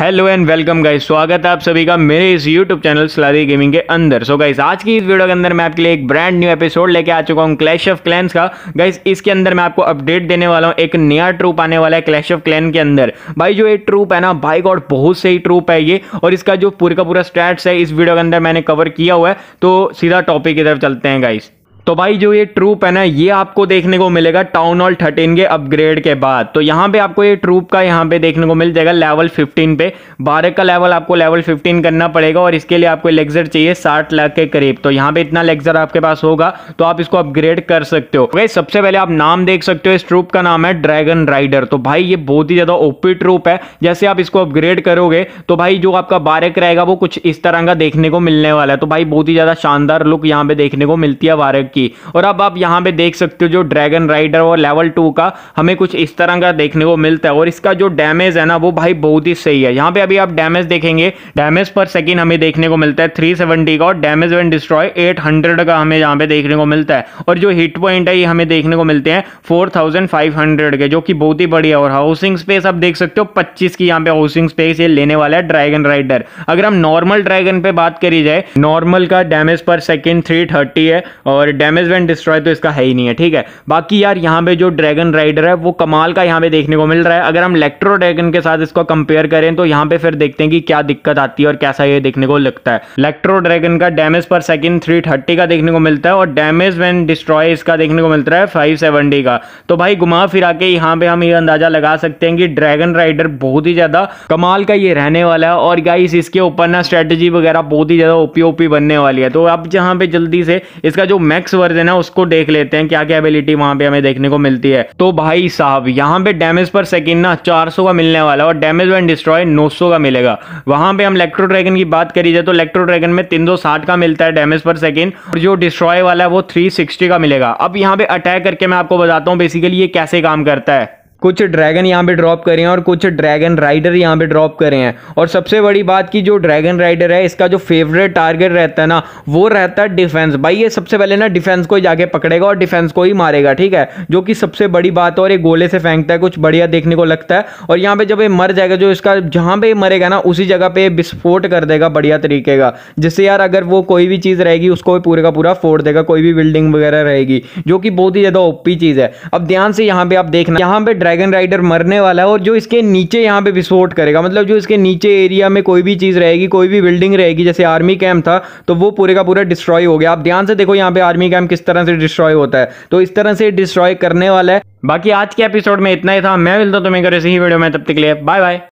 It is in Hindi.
हेलो एंड वेलकम गाइस स्वागत है आप सभी का मेरे इस यूट्यूब चैनल स्लादी गेमिंग के अंदर सो so गाइस आज की इस वीडियो के अंदर मैं आपके लिए एक ब्रांड न्यू एपिसोड लेके आ चुका हूँ क्लैश ऑफ क्लैंस का गाइस इसके अंदर मैं आपको अपडेट देने वाला हूँ एक नया ट्रूप आने वाला है क्लैश ऑफ क्लैन के अंदर भाई जो ये ट्रूप है ना भाई गॉड बहुत सही ट्रूप है ये और इसका जो पूरा का पूरा स्टैट्स है इस वीडियो के अंदर मैंने कवर किया हुआ है तो सीधा टॉपिक की तरफ चलते हैं गाइस तो भाई जो ये ट्रूप है ना ये आपको देखने को मिलेगा टाउन हॉल थर्टीन के अपग्रेड के बाद तो यहाँ पे आपको ये ट्रूप का यहाँ पे देखने को मिल जाएगा लेवल फिफ्टीन पे बारह का लेवल आपको लेवल फिफ्टीन करना पड़ेगा और इसके लिए आपको लेक्जर चाहिए साठ लाख के करीब तो यहाँ पे इतना लेक्जर आपके पास होगा तो आप इसको अपग्रेड कर सकते हो भाई सबसे पहले आप नाम देख सकते हो इस ट्रूप का नाम है ड्रैगन राइडर तो भाई ये बहुत ही ज्यादा ओपी ट्रूप है जैसे आप इसको अपग्रेड करोगे तो भाई जो आपका बारह रहेगा वो कुछ इस तरह का देखने को मिलने वाला है तो भाई बहुत ही ज्यादा शानदार लुक यहाँ पे देखने को मिलती है बारह की और अब आप यहाँ पे देख सकते हो जो ड्रैगन राइडर और लेवल टू का हमें कुछ इस तरह का देखने को मिलता है और इसका जो डैमेज है ना वो भाई बहुत ही सही है यहाँ पे अभी आप डैमेज देखेंगे डैमेज पर सेकेंड हमें देखने को मिलता है थ्री सेवेंटी का और damage one destroy eight hundred का हमें यहाँ पे देखने को मिलता है और जो हिट पॉइंट है ये हमें देखने को मिलते हैं फोर थाउजेंड फाइव हंड्रेड के जो कि बहुत ही बढ़िया और हाउसिंग स्पेस आप देख सकते हो पच्चीस की यहाँ पे हाउसिंग स्पेस ये लेने वाला है ड्रैगन राइडर अगर हम नॉर्मल ड्रैगन पे बात करी जाए नॉर्मल का डैमेज पर सेकेंड थ्री है और डैमेज वैन डिस्ट्रॉय तो इसका है ही नहीं है ठीक है बाकी यार यहाँ पे जो ड्रैगन राइडर है वो कमाल का यहाँ पे देखने को मिल रहा है अगर हम इलेक्ट्रो ड्रैगन के साथ इसको कंपेयर करें तो यहाँ पे फिर देखते हैं कि क्या दिक्कत आती है और कैसा ये देखने को लगता है इलेक्ट्रो ड्रैगन का डैमेज पर सेकेंड थ्री का देखने को मिलता है और डैमेज वैन डिस्ट्रॉय इसका देखने को मिलता है फाइव का तो भाई घुमा फिरा के यहाँ पे हम ये अंदाजा लगा सकते हैं कि ड्रैगन राइडर बहुत ही ज्यादा कमाल का ये रहने वाला है और गाइस इसके ऊपर ना स्ट्रेटेजी वगैरह बहुत ही ज्यादा ओपी ओपी बनने वाली है तो अब जहाँ पे जल्दी से इसका जो मैक्स वर्जन है उसको देख लेते हैं क्या क्या एबिलिटी वहां पे हमें देखने को मिलती है तो भाई साहब यहाँ पे डैमेज पर सेकेंड ना चार का मिलने वाला और डैमेज एंड डिस्ट्रॉय नौ का मिलेगा वहां पे हम इलेक्ट्रो ड्रैगन की बात करी जाए तो इलेक्ट्रो ड्रैगन में तीन का मिलता है डैमेज पर सेकेंड और जो डिस्ट्रॉय वाला है वो थ्री का मिलेगा अब यहाँ पे अटैक करके मैं आपको बताता हूँ बेसिकली ये कैसे काम करता है कुछ ड्रैगन यहाँ पे ड्रॉप करे हैं और कुछ ड्रैगन राइडर यहाँ पे ड्रॉप करे हैं और सबसे बड़ी बात की जो ड्रैगन राइडर है इसका जो फेवरेट टारगेट रहता है ना वो रहता है डिफेंस भाई ये सबसे पहले ना डिफेंस को ही जाके पकड़ेगा और डिफेंस को ही मारेगा ठीक है जो कि सबसे बड़ी बात है और ये गोले से फेंकता है कुछ बढ़िया देखने को लगता है और यहाँ पे जब ये मर जाएगा जो इसका जहाँ पे मरेगा ना उसी जगह पे विस्फोट कर देगा बढ़िया तरीके का जिससे यार अगर वो कोई भी चीज़ रहेगी उसको पूरे का पूरा फोड़ देगा कोई भी बिल्डिंग वगैरह रहेगी जो कि बहुत ही ज़्यादा ओपी चीज़ है अब ध्यान से यहाँ पे आप देखना यहाँ पे ड्रैगन राइडर मरने वाला है और जो इसके नीचे यहाँ पे विस्फोट करेगा मतलब जो इसके नीचे एरिया में कोई भी चीज़ रहेगी कोई भी बिल्डिंग रहेगी जैसे आर्मी कैम्प था तो वो पूरे का पूरा डिस्ट्रॉय हो गया आप ध्यान से देखो यहाँ पे आर्मी कैम्प किस तरह से डिस्ट्रॉय होता है तो इस तरह से डिस्ट्रॉय करने वाला है बाकी आज के एपिसोड में इतना ही था मैं मिलता तुम्हें करो इसी वीडियो में तब तक लिए बाय बाय